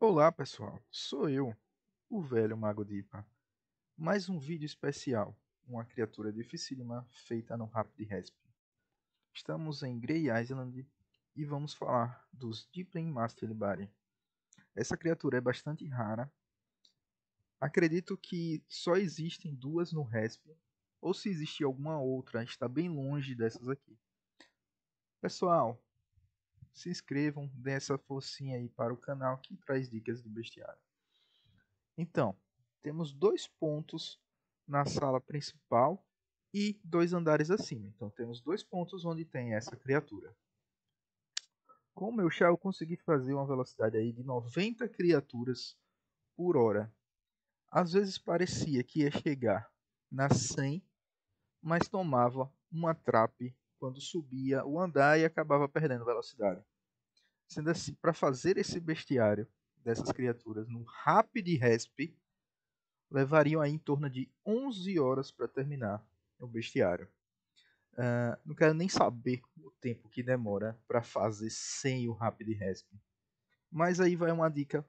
Olá pessoal, sou eu, o velho Mago Dipa. Mais um vídeo especial, uma criatura dificílima feita no Rapid Resp. Estamos em Grey Island e vamos falar dos Deepling Master Libari. Essa criatura é bastante rara. Acredito que só existem duas no Resp, ou se existe alguma outra, está bem longe dessas aqui. Pessoal, se inscrevam, dê essa forcinha aí para o canal que traz dicas do bestiário. Então, temos dois pontos na sala principal e dois andares acima. Então temos dois pontos onde tem essa criatura. Com o meu chá eu consegui fazer uma velocidade aí de 90 criaturas por hora. Às vezes parecia que ia chegar na 100, mas tomava uma trape quando subia o andar e acabava perdendo velocidade. Sendo assim, para fazer esse bestiário dessas criaturas num rápido resp, levariam aí em torno de 11 horas para terminar o bestiário. Uh, não quero nem saber o tempo que demora para fazer sem o rápido resp. Mas aí vai uma dica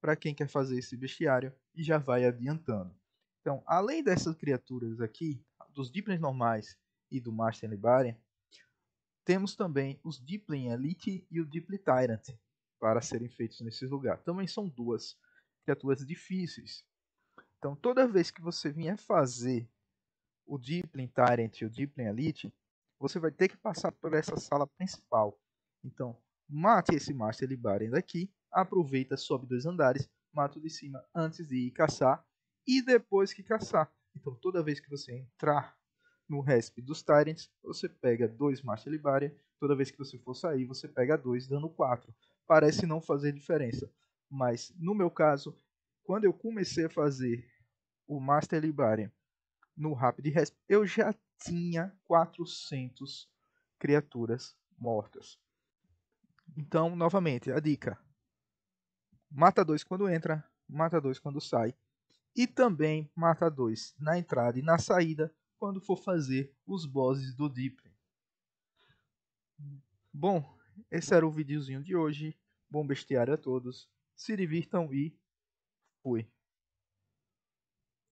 para quem quer fazer esse bestiário e já vai adiantando. Então, além dessas criaturas aqui, dos Dipnes normais e do Master Libarian, temos também os Deeply Elite e o Deeply Tyrant para serem feitos nesses lugares. Também são duas criaturas difíceis. Então, toda vez que você vier fazer o Deeply Tyrant e o Deeply Elite, você vai ter que passar por essa sala principal. Então, mate esse Master Libarian daqui, aproveita, sobe dois andares, mata o de cima antes de ir caçar e depois que caçar. Então, toda vez que você entrar no resp dos Tyrants, você pega 2 Master Libaria, toda vez que você for sair, você pega 2, dando 4. Parece não fazer diferença, mas no meu caso, quando eu comecei a fazer o Master Libaria no Rapid Resp, eu já tinha 400 criaturas mortas. Então, novamente, a dica. Mata dois quando entra, mata dois quando sai. E também mata dois na entrada e na saída quando for fazer os bosses do Deepen. Bom, esse era o videozinho de hoje. Bom bestiário a todos. Se divirtam e fui.